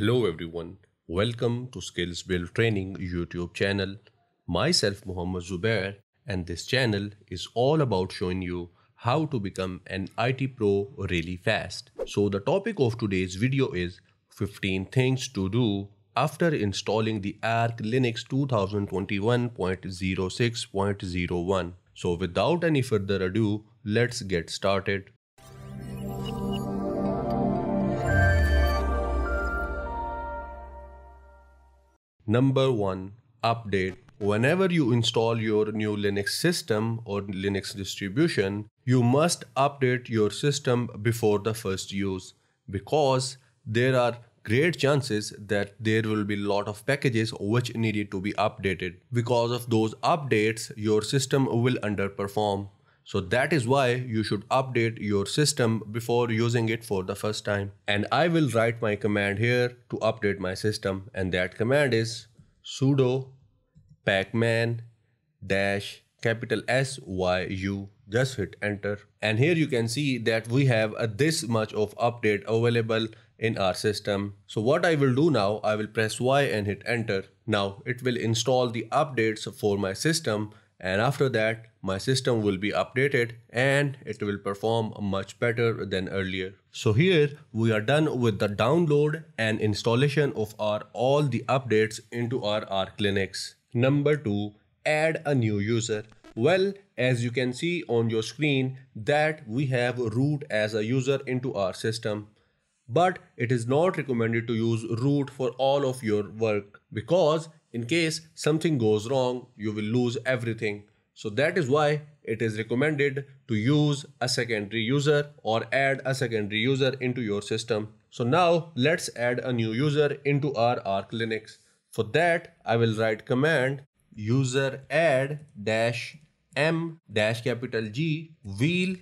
Hello everyone, welcome to Skills Build Training YouTube channel. Myself Muhammad Zubair and this channel is all about showing you how to become an IT pro really fast. So the topic of today's video is 15 things to do after installing the Arch Linux 2021.06.01. So without any further ado, let's get started. Number one, update. Whenever you install your new Linux system or Linux distribution, you must update your system before the first use because there are great chances that there will be a lot of packages which needed to be updated. Because of those updates, your system will underperform. So that is why you should update your system before using it for the first time. And I will write my command here to update my system. And that command is sudo pacman dash capital S Y U. Just hit enter. And here you can see that we have a, this much of update available in our system. So what I will do now, I will press Y and hit enter. Now it will install the updates for my system and after that my system will be updated and it will perform much better than earlier. So here we are done with the download and installation of our all the updates into our Arc Linux. Number 2 add a new user. Well, as you can see on your screen that we have root as a user into our system. But it is not recommended to use root for all of your work because in case something goes wrong, you will lose everything. So that is why it is recommended to use a secondary user or add a secondary user into your system. So now let's add a new user into our Arc Linux. For that, I will write command user add dash m dash capital G wheel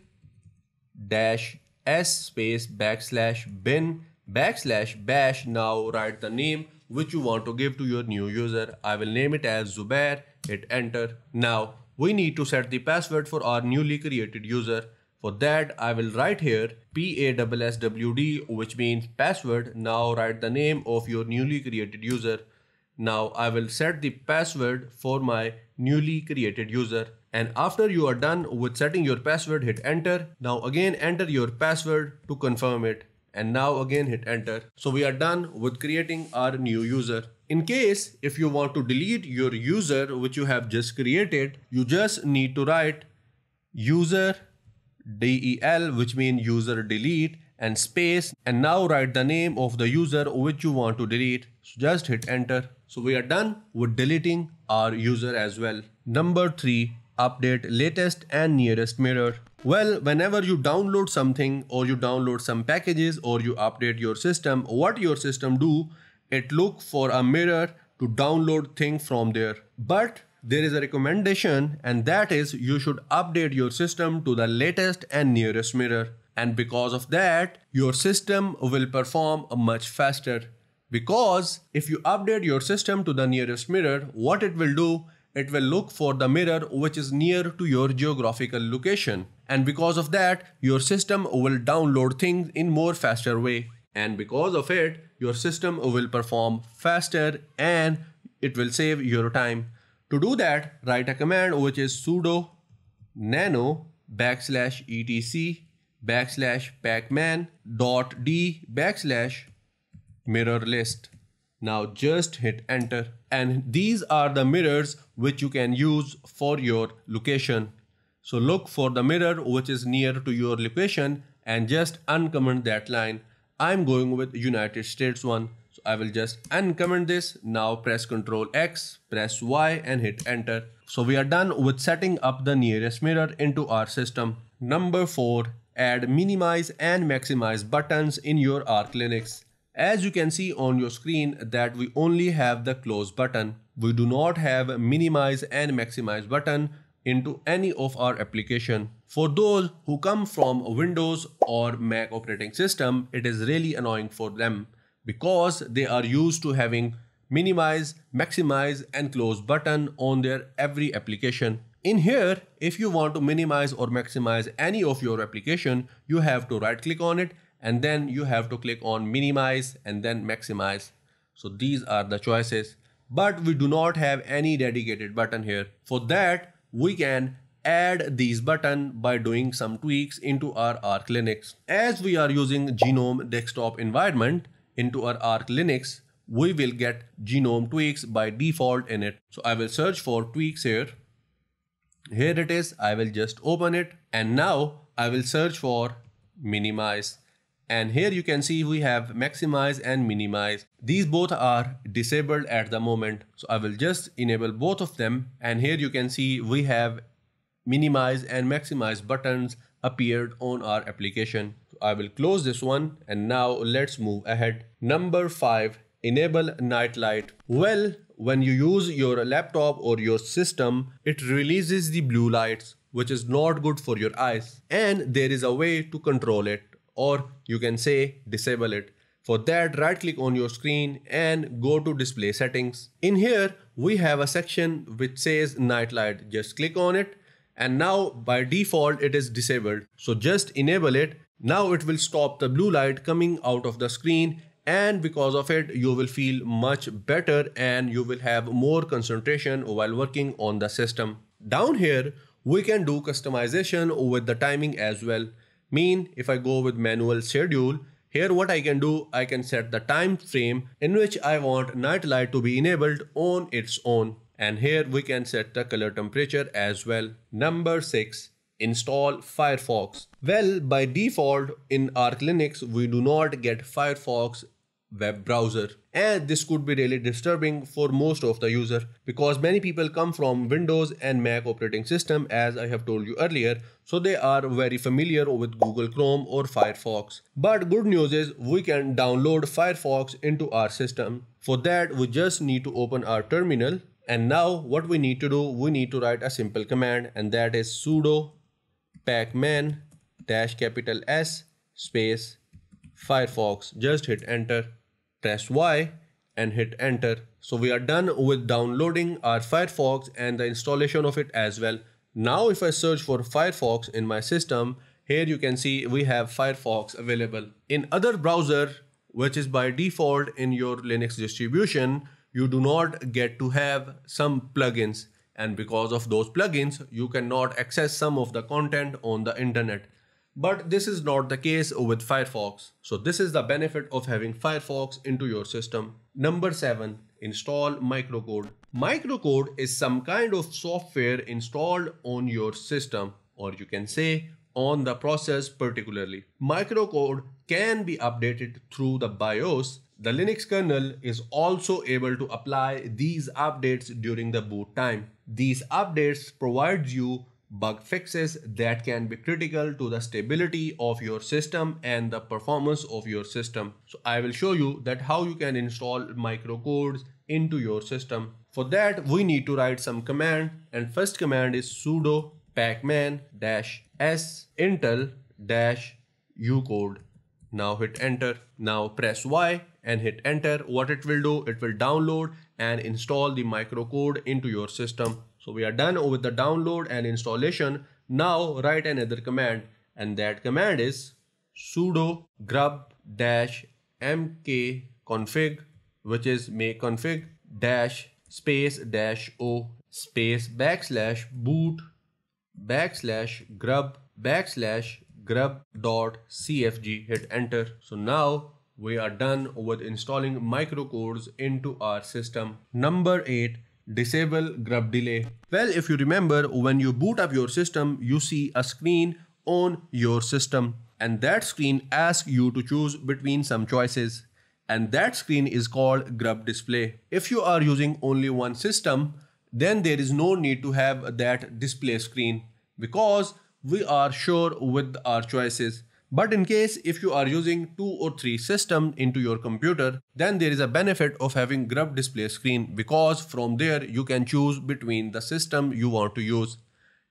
dash s space backslash bin backslash bash. Now write the name which you want to give to your new user. I will name it as Zubair, hit enter. Now we need to set the password for our newly created user. For that I will write here PASSWD which means password. Now write the name of your newly created user. Now I will set the password for my newly created user. And after you are done with setting your password hit enter. Now again enter your password to confirm it and now again hit enter. So we are done with creating our new user. In case if you want to delete your user which you have just created, you just need to write user del which means user delete and space and now write the name of the user which you want to delete. So just hit enter. So we are done with deleting our user as well. Number three, update latest and nearest mirror. Well, whenever you download something or you download some packages or you update your system, what your system do, it look for a mirror to download thing from there. But there is a recommendation and that is you should update your system to the latest and nearest mirror. And because of that, your system will perform much faster. Because if you update your system to the nearest mirror, what it will do, it will look for the mirror which is near to your geographical location. And because of that, your system will download things in more faster way. And because of it, your system will perform faster and it will save your time. To do that, write a command which is sudo nano backslash etc backslash pacman dot d backslash mirror list. Now just hit enter and these are the mirrors which you can use for your location. So look for the mirror which is near to your location and just uncomment that line. I'm going with United States one. So I will just uncomment this. Now press Ctrl X, press Y and hit enter. So we are done with setting up the nearest mirror into our system. Number four, add minimize and maximize buttons in your Arc Linux. As you can see on your screen that we only have the close button. We do not have minimize and maximize button into any of our application. For those who come from Windows or Mac operating system, it is really annoying for them because they are used to having minimize, maximize and close button on their every application. In here, if you want to minimize or maximize any of your application, you have to right click on it and then you have to click on minimize and then maximize. So these are the choices, but we do not have any dedicated button here. For that, we can add these button by doing some tweaks into our Arc Linux. As we are using Genome desktop environment into our Arc Linux, we will get genome tweaks by default in it. So I will search for tweaks here. Here it is. I will just open it. And now I will search for minimize. And here you can see we have maximize and minimize. These both are disabled at the moment. So I will just enable both of them. And here you can see we have minimize and maximize buttons appeared on our application. So I will close this one and now let's move ahead. Number five, enable nightlight. Well, when you use your laptop or your system, it releases the blue lights, which is not good for your eyes. And there is a way to control it or you can say disable it. For that, right click on your screen and go to display settings. In here, we have a section which says night light. Just click on it. And now by default, it is disabled. So just enable it. Now it will stop the blue light coming out of the screen. And because of it, you will feel much better and you will have more concentration while working on the system. Down here, we can do customization with the timing as well mean if I go with manual schedule, here what I can do, I can set the time frame in which I want night light to be enabled on its own. And here we can set the color temperature as well. Number 6 install Firefox. Well, by default in our Linux, we do not get Firefox web browser. And this could be really disturbing for most of the user because many people come from Windows and Mac operating system as I have told you earlier. So they are very familiar with Google Chrome or Firefox. But good news is we can download Firefox into our system. For that, we just need to open our terminal. And now what we need to do, we need to write a simple command and that is sudo pacman dash capital S space Firefox. Just hit enter press Y and hit enter. So we are done with downloading our Firefox and the installation of it as well. Now if I search for Firefox in my system, here you can see we have Firefox available. In other browser, which is by default in your Linux distribution, you do not get to have some plugins and because of those plugins, you cannot access some of the content on the internet. But this is not the case with Firefox. So this is the benefit of having Firefox into your system. Number seven, install microcode. Microcode is some kind of software installed on your system, or you can say on the process particularly. Microcode can be updated through the BIOS. The Linux kernel is also able to apply these updates during the boot time. These updates provides you bug fixes that can be critical to the stability of your system and the performance of your system. So I will show you that how you can install microcodes into your system. For that we need to write some command and first command is sudo pacman s intel ucode. Now hit enter. Now press Y and hit enter. What it will do, it will download and install the microcode into your system. So we are done with the download and installation. Now write another command and that command is sudo grub dash mk config which is make config dash space dash o space backslash boot backslash grub backslash grub dot cfg hit enter so now we are done with installing microcodes into our system number eight disable grub delay. Well, if you remember, when you boot up your system, you see a screen on your system and that screen asks you to choose between some choices and that screen is called grub display. If you are using only one system, then there is no need to have that display screen because we are sure with our choices. But in case if you are using two or three systems into your computer, then there is a benefit of having grub display screen because from there you can choose between the system you want to use.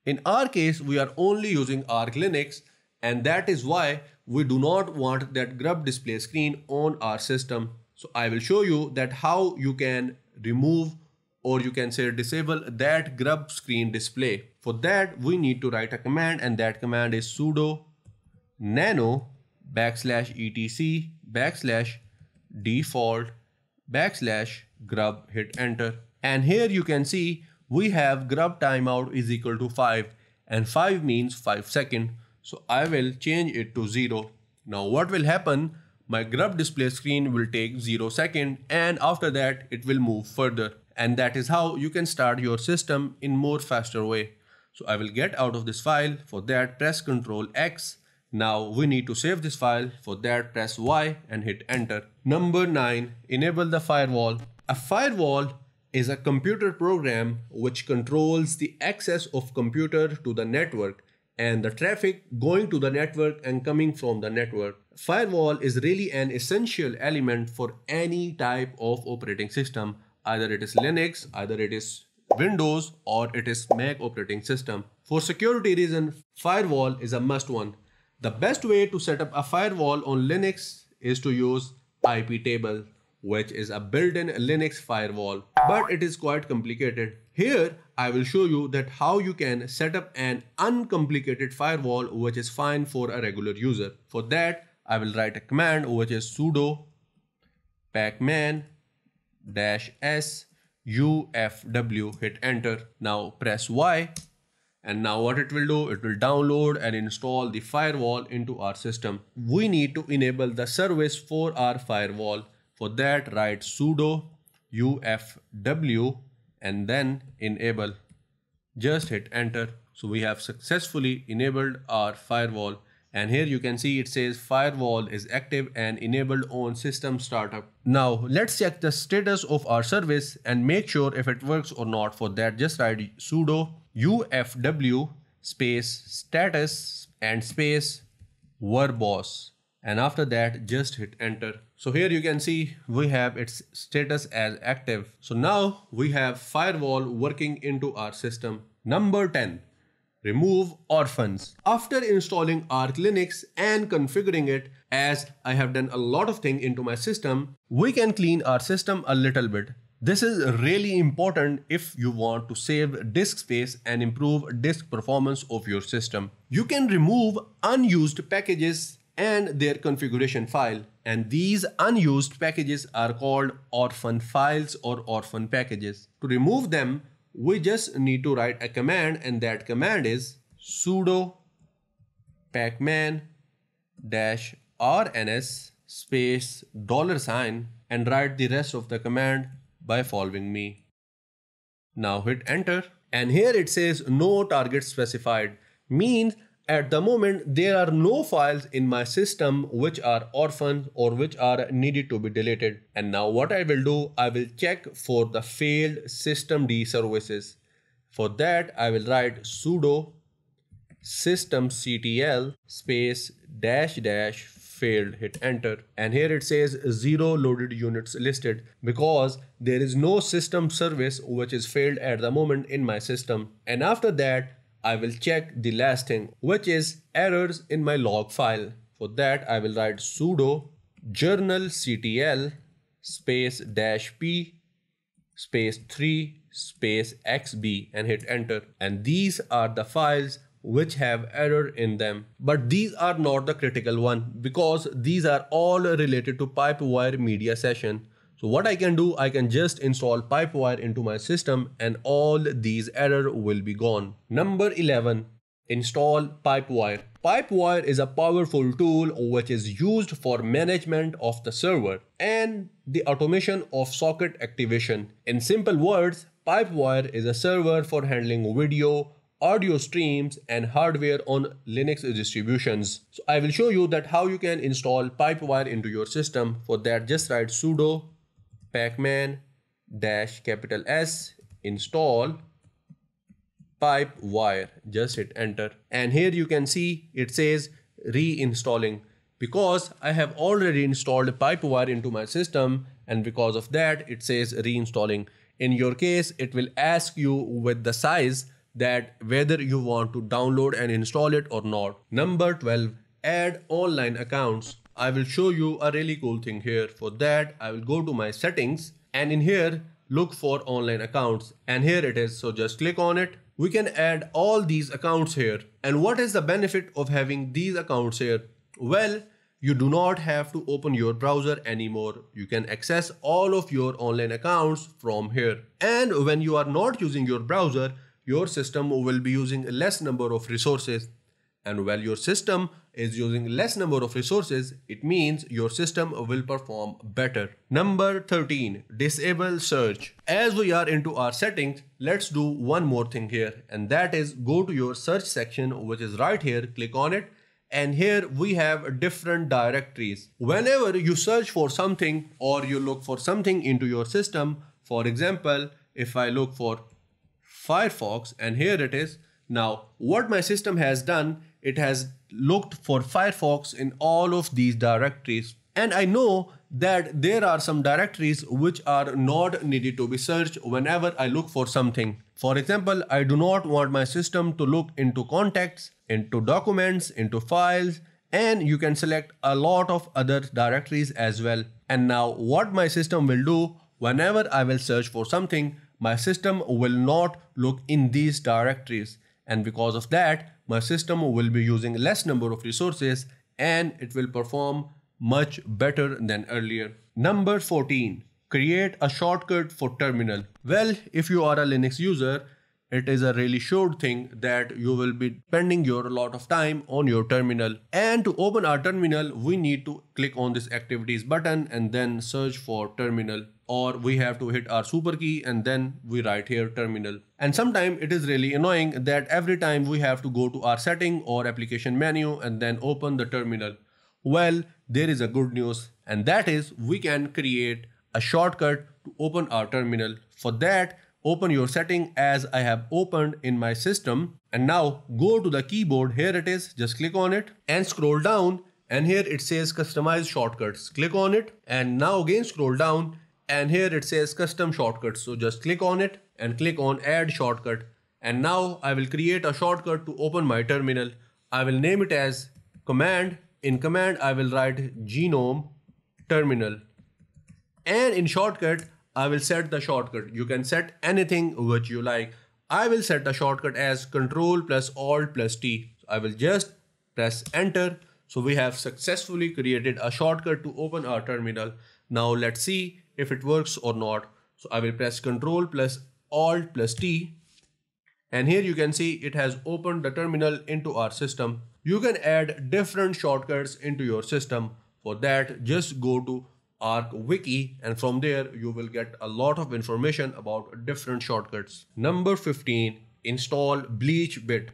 In our case, we are only using Arch Linux and that is why we do not want that grub display screen on our system. So I will show you that how you can remove or you can say disable that grub screen display. For that, we need to write a command and that command is sudo nano backslash etc backslash default backslash grub hit enter and here you can see we have grub timeout is equal to 5 and 5 means 5 second so I will change it to 0 now what will happen my grub display screen will take 0 second and after that it will move further and that is how you can start your system in more faster way so I will get out of this file for that press ctrl x now we need to save this file. For that press Y and hit enter. Number 9. Enable the firewall. A firewall is a computer program which controls the access of computer to the network and the traffic going to the network and coming from the network. Firewall is really an essential element for any type of operating system. Either it is Linux, either it is Windows or it is Mac operating system. For security reason, firewall is a must one. The best way to set up a firewall on Linux is to use iptables, which is a built-in Linux firewall, but it is quite complicated. Here, I will show you that how you can set up an uncomplicated firewall, which is fine for a regular user. For that, I will write a command, which is sudo pacman dash s ufw hit enter now press y and now what it will do, it will download and install the firewall into our system. We need to enable the service for our firewall. For that, write sudo ufw and then enable. Just hit enter. So we have successfully enabled our firewall and here you can see it says firewall is active and enabled on system startup. Now let's check the status of our service and make sure if it works or not for that just write sudo ufw space status and space verbose and after that just hit enter so here you can see we have its status as active so now we have firewall working into our system number 10 remove orphans. After installing Arch Linux and configuring it, as I have done a lot of things into my system, we can clean our system a little bit. This is really important if you want to save disk space and improve disk performance of your system. You can remove unused packages and their configuration file. And these unused packages are called orphan files or orphan packages. To remove them, we just need to write a command and that command is sudo pacman dash rns space dollar sign and write the rest of the command by following me. Now hit enter and here it says no target specified means at the moment, there are no files in my system which are orphans or which are needed to be deleted. And now what I will do, I will check for the failed systemd services. For that, I will write sudo systemctl space dash dash failed hit enter and here it says zero loaded units listed because there is no system service which is failed at the moment in my system and after that I will check the last thing, which is errors in my log file. For that, I will write sudo journalctl space dash p space 3 space xb and hit enter. And these are the files which have error in them. But these are not the critical one because these are all related to pipewire media session. So what I can do, I can just install Pipewire into my system and all these error will be gone. Number 11, install Pipewire. Pipewire is a powerful tool which is used for management of the server and the automation of socket activation. In simple words, Pipewire is a server for handling video, audio streams and hardware on Linux distributions. So I will show you that how you can install Pipewire into your system. For that just write sudo pacman dash capital S install pipe wire just hit enter and here you can see it says reinstalling because I have already installed pipe wire into my system and because of that it says reinstalling in your case it will ask you with the size that whether you want to download and install it or not number 12 add online accounts I will show you a really cool thing here. For that, I will go to my settings and in here, look for online accounts and here it is. So just click on it. We can add all these accounts here. And what is the benefit of having these accounts here? Well, you do not have to open your browser anymore. You can access all of your online accounts from here. And when you are not using your browser, your system will be using less number of resources and while your system is using less number of resources, it means your system will perform better. Number 13, disable search. As we are into our settings, let's do one more thing here. And that is go to your search section, which is right here, click on it. And here we have different directories. Whenever you search for something or you look for something into your system, for example, if I look for Firefox and here it is. Now what my system has done it has looked for Firefox in all of these directories. And I know that there are some directories which are not needed to be searched whenever I look for something. For example, I do not want my system to look into contacts, into documents, into files, and you can select a lot of other directories as well. And now what my system will do whenever I will search for something, my system will not look in these directories and because of that my system will be using less number of resources and it will perform much better than earlier. Number 14. Create a shortcut for terminal. Well, if you are a Linux user, it is a really sure thing that you will be spending your lot of time on your terminal. And to open our terminal, we need to click on this activities button and then search for terminal or we have to hit our super key and then we write here terminal. And sometimes it is really annoying that every time we have to go to our setting or application menu and then open the terminal. Well, there is a good news and that is we can create a shortcut to open our terminal. For that, open your setting as I have opened in my system. And now go to the keyboard. Here it is. Just click on it and scroll down. And here it says customize shortcuts. Click on it. And now again scroll down and here it says custom shortcuts. So just click on it and click on add shortcut. And now I will create a shortcut to open my terminal. I will name it as command. In command, I will write genome terminal. And in shortcut, I will set the shortcut. You can set anything which you like. I will set the shortcut as control plus alt plus T. So I will just press enter. So we have successfully created a shortcut to open our terminal. Now let's see if it works or not. So I will press Control plus Alt plus T and here you can see it has opened the terminal into our system. You can add different shortcuts into your system. For that just go to Arc Wiki and from there you will get a lot of information about different shortcuts. Number 15 install bleach bit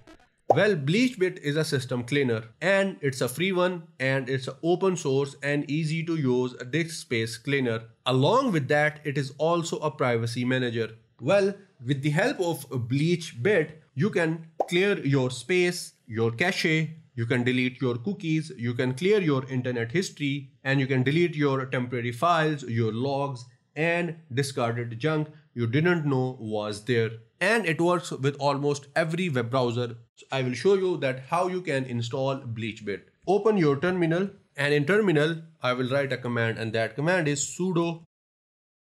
well, BleachBit is a system cleaner and it's a free one and it's open source and easy to use disk space cleaner. Along with that, it is also a privacy manager. Well, with the help of BleachBit, you can clear your space, your cache, you can delete your cookies, you can clear your internet history, and you can delete your temporary files, your logs, and discarded junk you didn't know was there and it works with almost every web browser. So I will show you that how you can install BleachBit. Open your terminal and in terminal I will write a command and that command is sudo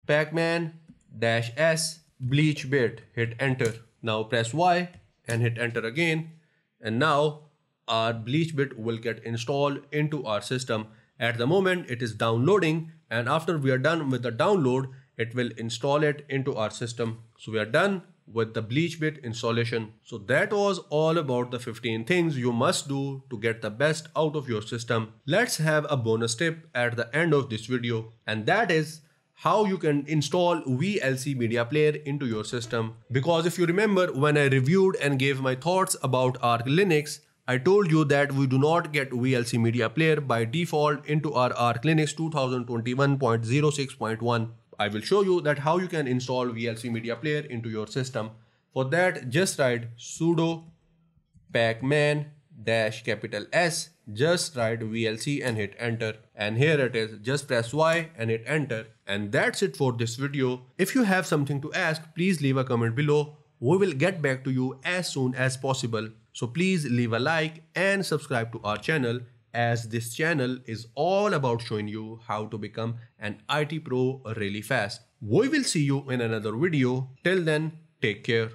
pacman dash s bleachbit. Hit enter. Now press Y and hit enter again and now our BleachBit will get installed into our system. At the moment it is downloading and after we are done with the download it will install it into our system so we are done with the bleach bit installation so that was all about the 15 things you must do to get the best out of your system let's have a bonus tip at the end of this video and that is how you can install VLC media player into your system. Because if you remember when I reviewed and gave my thoughts about Arch Linux, I told you that we do not get VLC media player by default into our Arch Linux 2021.06.1. I will show you that how you can install VLC media player into your system. For that, just write sudo pacman dash capital S, just write VLC and hit enter. And here it is, just press Y and hit enter. And that's it for this video. If you have something to ask, please leave a comment below. We will get back to you as soon as possible. So please leave a like and subscribe to our channel as this channel is all about showing you how to become an IT pro really fast. We will see you in another video. Till then, take care.